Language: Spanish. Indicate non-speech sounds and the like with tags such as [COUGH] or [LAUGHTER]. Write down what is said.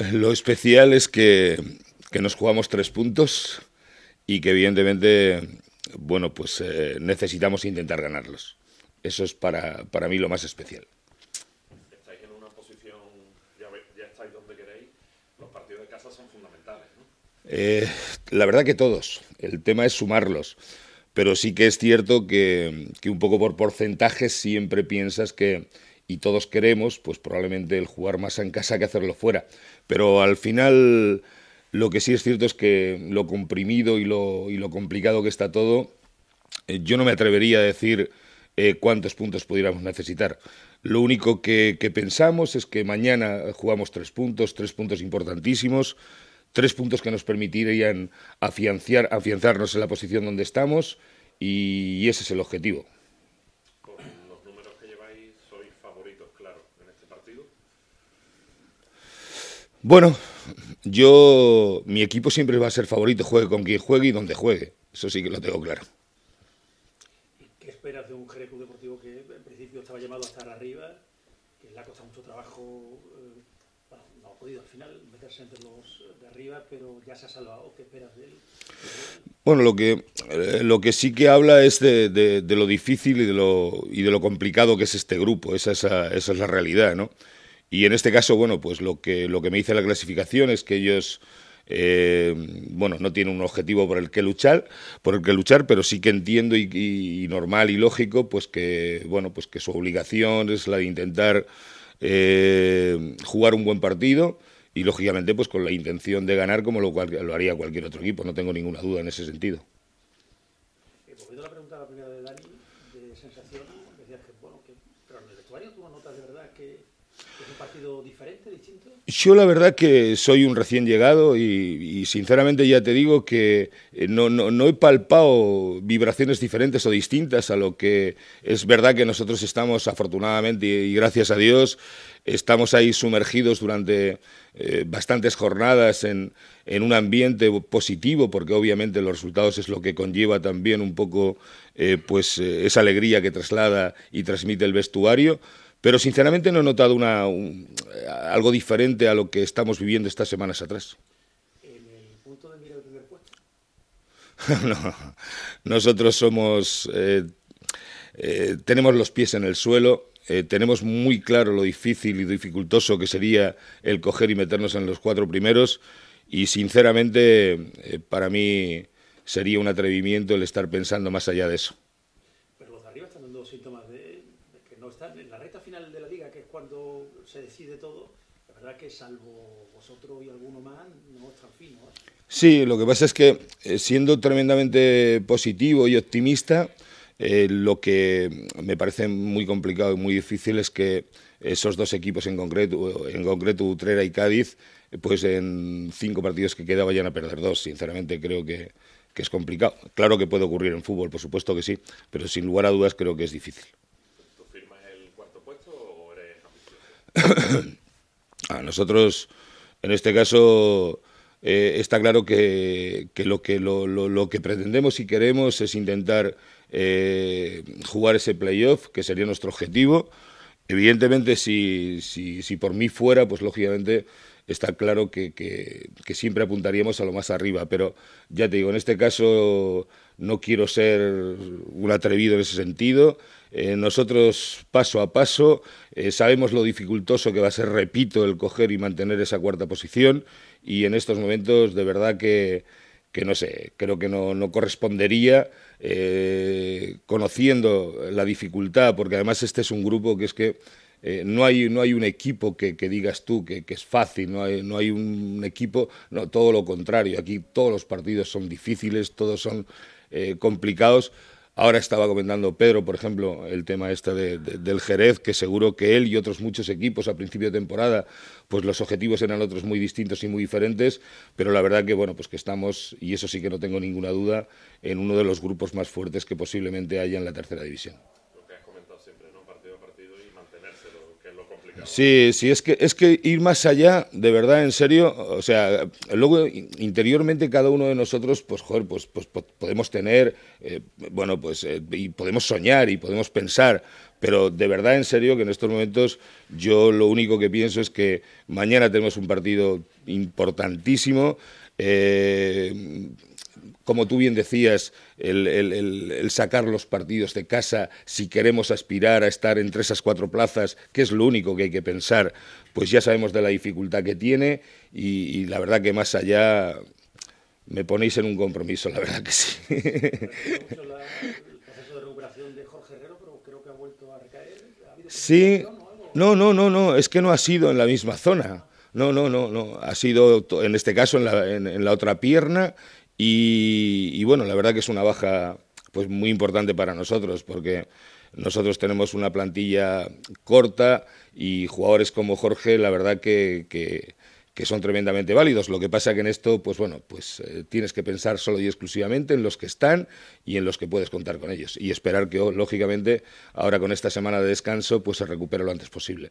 Eh, lo especial es que, que nos jugamos tres puntos y que evidentemente, bueno, pues eh, necesitamos intentar ganarlos. Eso es para, para mí lo más especial. Estáis en una posición, ya, estáis donde queréis, los partidos de casa son fundamentales. ¿no? Eh, la verdad que todos, el tema es sumarlos, pero sí que es cierto que, que un poco por porcentaje siempre piensas que y todos queremos, pues probablemente el jugar más en casa que hacerlo fuera. Pero al final lo que sí es cierto es que lo comprimido y lo, complicado que está todo, eh, yo no me atrevería a decir eh, cuántos puntos pudiéramos necesitar. Lo único que, pensamos es que mañana jugamos tres puntos, tres puntos importantísimos tres puntos que nos permitirían afianzarnos en la posición donde estamos y ese es el objetivo. Bueno, yo, mi equipo siempre va a ser favorito, juegue con quien juegue y donde juegue. Eso sí que lo tengo claro. ¿Qué esperas de un Jerez Deportivo que en principio estaba llamado a estar arriba, que le ha costado mucho trabajo, eh, no ha podido al final meterse entre los de arriba, pero ya se ha salvado? ¿Qué esperas de él? Bueno, lo que, eh, lo que sí que habla es de, de, lo difícil y de lo, y de lo complicado que es este grupo, esa, esa es la realidad, ¿no? Y en este caso, bueno, pues lo que, lo que me dice la clasificación es que ellos... Eh, bueno, no tienen un objetivo por el que luchar, por el que luchar, pero sí que entiendo y, normal y lógico, pues que bueno, pues que su obligación es la de intentar eh, jugar un buen partido y lógicamente pues con la intención de ganar como lo, cual, lo haría cualquier otro equipo, no tengo ninguna duda en ese sentido. Eh, que bueno, el de verdad que diferente, Yo la verdad que soy un recién llegado y, sinceramente ya te digo que eh, no, no, he palpado vibraciones diferentes o distintas a lo que es verdad que nosotros estamos afortunadamente y, gracias a Dios estamos ahí sumergidos durante eh, bastantes jornadas en, en, un ambiente positivo, porque obviamente los resultados es lo que conlleva también un poco eh, pues, esa alegría que traslada y transmite el vestuario. Pero sinceramente no he notado una, eh, algo diferente a lo que estamos viviendo estas semanas atrás. ¿En el punto de mira del primer no, nosotros somos, eh, eh, tenemos los pies en el suelo, tenemos muy claro lo difícil y dificultoso que sería el coger y meternos en los cuatro primeros y sinceramente para mí sería un atrevimiento el estar pensando más allá de eso. en la recta final de la liga, que es cuando se decide todo, la verdad que salvo vosotros y alguno más, no están finos. ¿eh? Sí, lo que pasa es que eh, siendo tremendamente positivo y optimista, eh, lo que me parece muy complicado y muy difícil es que esos dos equipos en concreto, en concreto Utrera y Cádiz, pues en cinco partidos que queda vayan a perder dos. Sinceramente creo que es complicado. Claro que puede ocurrir en fútbol, por supuesto que sí, pero sin lugar a dudas creo que es difícil. [COUGHS] a nosotros, en este caso, eh, está claro que, lo que, lo, que pretendemos y queremos es intentar eh, jugar ese playoff, que sería nuestro objetivo. Evidentemente, si, si, por mí fuera, pues lógicamente está claro que siempre apuntaríamos a lo más arriba. Pero ya te digo, en este caso no quiero ser un atrevido en ese sentido. Eh, nosotros paso a paso eh, sabemos lo dificultoso que va a ser, repito, el coger y mantener esa cuarta posición y en estos momentos de verdad que, no sé, creo que no, correspondería eh, conociendo la dificultad, porque además este es un grupo que es que no, hay, no hay un equipo que, digas tú que, que, es fácil, no hay, no hay un equipo, no, todo lo contrario, aquí todos los partidos son difíciles, todos son eh, complicados. Ahora estaba comentando Pedro, por ejemplo, el tema este del Jerez, que seguro que él y otros muchos equipos a principio de temporada, pues los objetivos eran otros muy distintos y muy diferentes, pero la verdad que bueno, pues que estamos, y eso sí que no tengo ninguna duda, en uno de los grupos más fuertes que posiblemente haya en la tercera división. Lo que has comentado siempre, ¿no? Partido a partido y Sí, sí, es que, es que ir más allá, de verdad, en serio, o sea, luego interiormente cada uno de nosotros, pues joder, pues, pues, pues podemos tener, eh, bueno, pues, eh, y podemos soñar y podemos pensar, pero de verdad, en serio, que en estos momentos yo lo único que pienso es que mañana tenemos un partido importantísimo. Eh, como tú bien decías, el, sacar los partidos de casa, si queremos aspirar a estar entre esas cuatro plazas, que es lo único que hay que pensar, pues ya sabemos de la dificultad que tiene y, la verdad que más allá me ponéis en un compromiso, la verdad que sí. Sí, no, no, no, no, es que no ha sido en la misma zona. No, no, no, no. Ha sido en este caso en la, en la otra pierna y, bueno, la verdad que es una baja pues muy importante para nosotros, porque nosotros tenemos una plantilla corta y jugadores como Jorge, la verdad que, son tremendamente válidos. Lo que pasa que en esto, pues bueno, pues eh, tienes que pensar solo y exclusivamente en los que están y en los que puedes contar con ellos. Y esperar que, lógicamente, ahora con esta semana de descanso, pues se recupere lo antes posible.